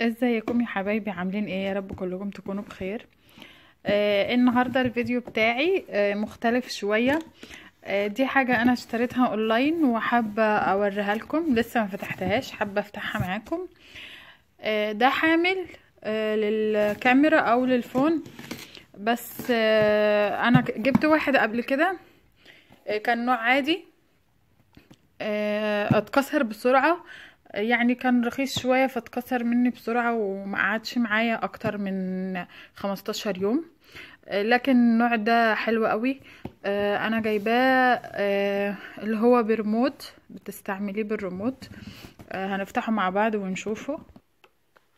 ازيكم يا حبايبي عاملين ايه يا رب كلكم تكونوا بخير آه النهارده الفيديو بتاعي آه مختلف شويه آه دي حاجه انا اشتريتها اونلاين وحابه اوريها لكم لسه ما فتحتهاش حابه افتحها معاكم آه ده حامل آه للكاميرا او للفون بس آه انا جبت واحد قبل كده آه كان نوع عادي آه اتكسر بسرعه آه يعني كان رخيص شوية فاتكسر مني بسرعة وما قعدش معايا اكتر من 15 يوم لكن النوع ده حلو قوي آه، انا جايباه آه، اللي هو برموت بتستعمليه بالريموت آه، هنفتحه مع بعض ونشوفه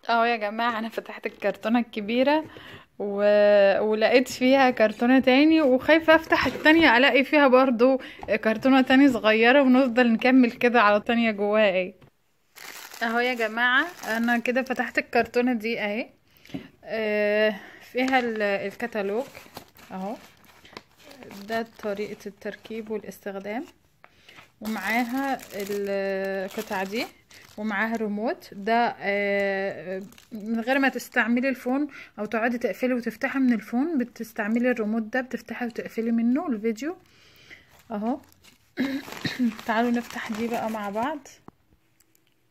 اه يا جماعة انا فتحت الكرتونة الكبيرة و... ولقيت فيها كرتونة تاني وخايفة افتح التانية الاقي فيها برضو كرتونة تاني صغيرة ونفضل نكمل كده على التانية جواها ايه اهو يا جماعة انا كده فتحت الكرتونة دي اهي آه فيها الكتالوج اهو ده طريقة التركيب والاستخدام ومعاها القطعة دي ومعاها ريموت ده آه من غير ما تستعملي الفون او تقعدي تقفلي وتفتحي من الفون بتستعملي الريموت ده بتفتحي وتقفلي منه الفيديو اهو تعالوا نفتح دي بقى مع بعض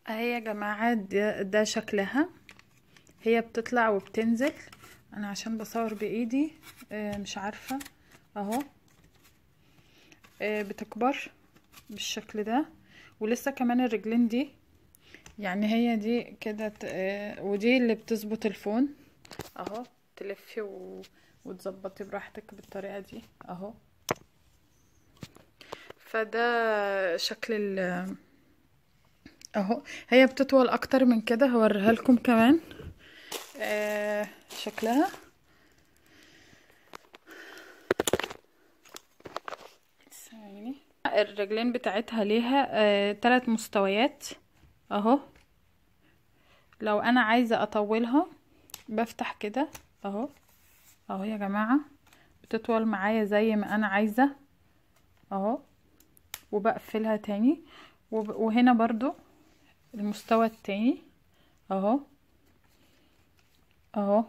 اهي يا جماعة ده, شكلها هي بتطلع وبتنزل انا عشان بصور بايدي آه، مش عارفة اهو آه، بتكبر بالشكل ده ولسه كمان الرجلين دي يعني هي دي كده آه، ودي اللي بتظبط الفون اهو تلفي وتظبطي براحتك بالطريقة دي اهو فده شكل ال اهو هي بتطول اكتر من كده هوريها لكم كمان آه شكلها الرجلين بتاعتها ليها آه تلات مستويات اهو لو انا عايزه اطولها بفتح كده اهو اهو يا جماعه بتطول معايا زي ما انا عايزه اهو وبقفلها تاني وهنا برضو المستوى التاني اهو اهو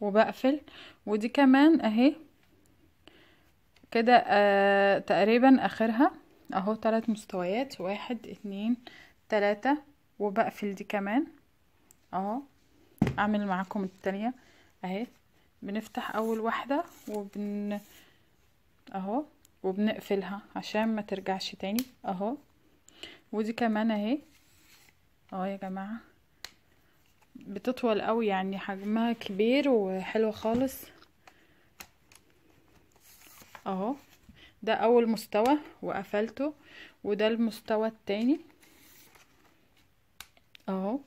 وبقفل ودي كمان اهي كده آه تقريبا اخرها اهو تلات مستويات واحد اتنين تلاتة وبقفل دي كمان اهو اعمل معاكم التانية اهي بنفتح اول واحدة وبن اهو وبنقفلها عشان ما ترجعش تاني اهو ودي كمان اهي اهو يا جماعه بتطول قوي يعني حجمها كبير وحلو خالص اهو ده اول مستوى وقفلته وده المستوى التاني اهو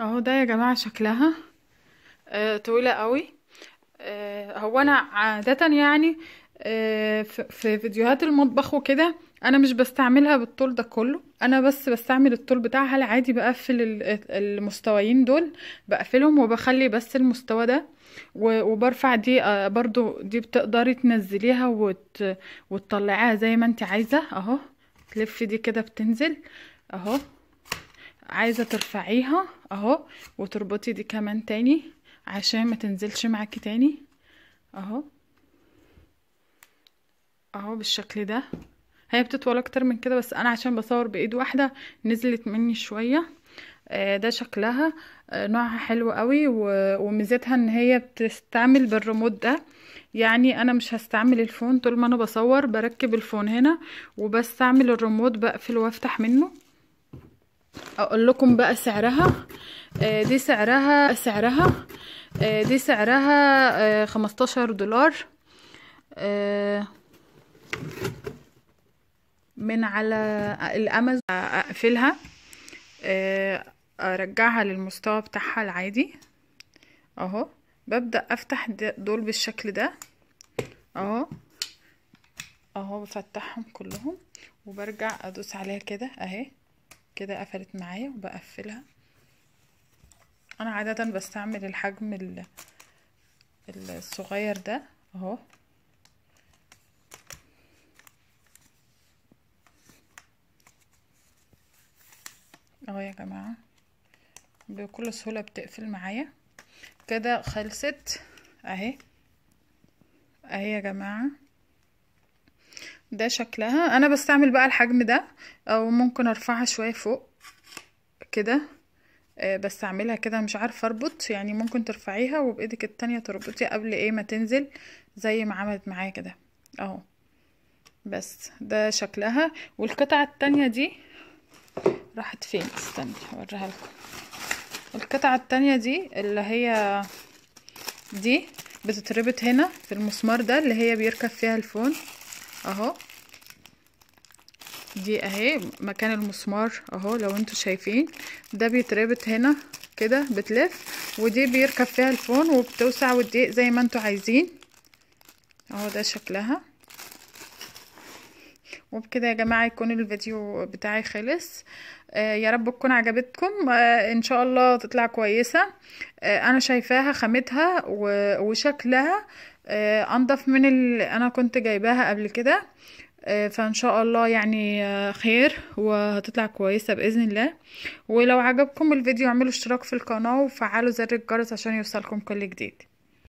اهو ده يا جماعه شكلها آه طويله قوي آه هو انا عاده يعني آه في فيديوهات المطبخ وكده انا مش بستعملها بالطول ده كله انا بس بستعمل الطول بتاعها العادي بقفل المستويين دول بقفلهم وبخلي بس المستوى ده وبرفع دي آه، برضو دي بتقدري تنزليها وت... وتطلعيها زي ما انت عايزة اهو تلفي دي كده بتنزل اهو عايزة ترفعيها اهو وتربطي دي كمان تاني عشان ما تنزلش معاكي تاني اهو اهو بالشكل ده هي بتطول اكتر من كده بس انا عشان بصور بايد واحده نزلت مني شويه آه، ده شكلها آه، نوعها حلو قوي وميزتها ان هي بتستعمل بالريموت ده يعني انا مش هستعمل الفون طول ما انا بصور بركب الفون هنا وبستعمل الريموت بقفل وافتح منه اقول لكم بقى سعرها آه، دي سعرها سعرها دي سعرها 15 دولار من على الامازون اقفلها آه، ارجعها للمستوى بتاعها العادي اهو ببدأ افتح دول بالشكل ده اهو اهو بفتحهم كلهم وبرجع ادوس عليها كده اهي كده قفلت معايا وبقفلها انا عادة بستعمل الحجم الصغير ده اهو اهو يا جماعه بكل سهوله بتقفل معايا كده خلصت اهي اهي يا جماعه ده شكلها انا بستعمل بقى الحجم ده او ممكن ارفعها شويه فوق كده آه، بستعملها كده مش عارفه اربط يعني ممكن ترفعيها وبايدك التانية تربطي قبل ايه ما تنزل زي ما عملت معايا كده اهو بس ده شكلها والقطعه التانية دي راحت فين استني هوريها لكم القطعة التانية دي اللي هي دي بتتربط هنا في المسمار ده اللي هي بيركب فيها الفون اهو دي اهي مكان المسمار اهو لو انتوا شايفين ده بيتربط هنا كده بتلف ودي بيركب فيها الفون وبتوسع وتضيق زي ما انتوا عايزين اهو ده شكلها وبكده يا جماعة يكون الفيديو بتاعي خلص آه، يا رب تكون عجبتكم آه، ان شاء الله تطلع كويسة آه، انا شايفاها خامتها وشكلها انضف من اللي انا كنت جايباها قبل كده فان شاء الله يعني خير وهتطلع كويسه باذن الله ولو عجبكم الفيديو اعملوا اشتراك في القناه وفعلوا زر الجرس عشان يوصلكم كل جديد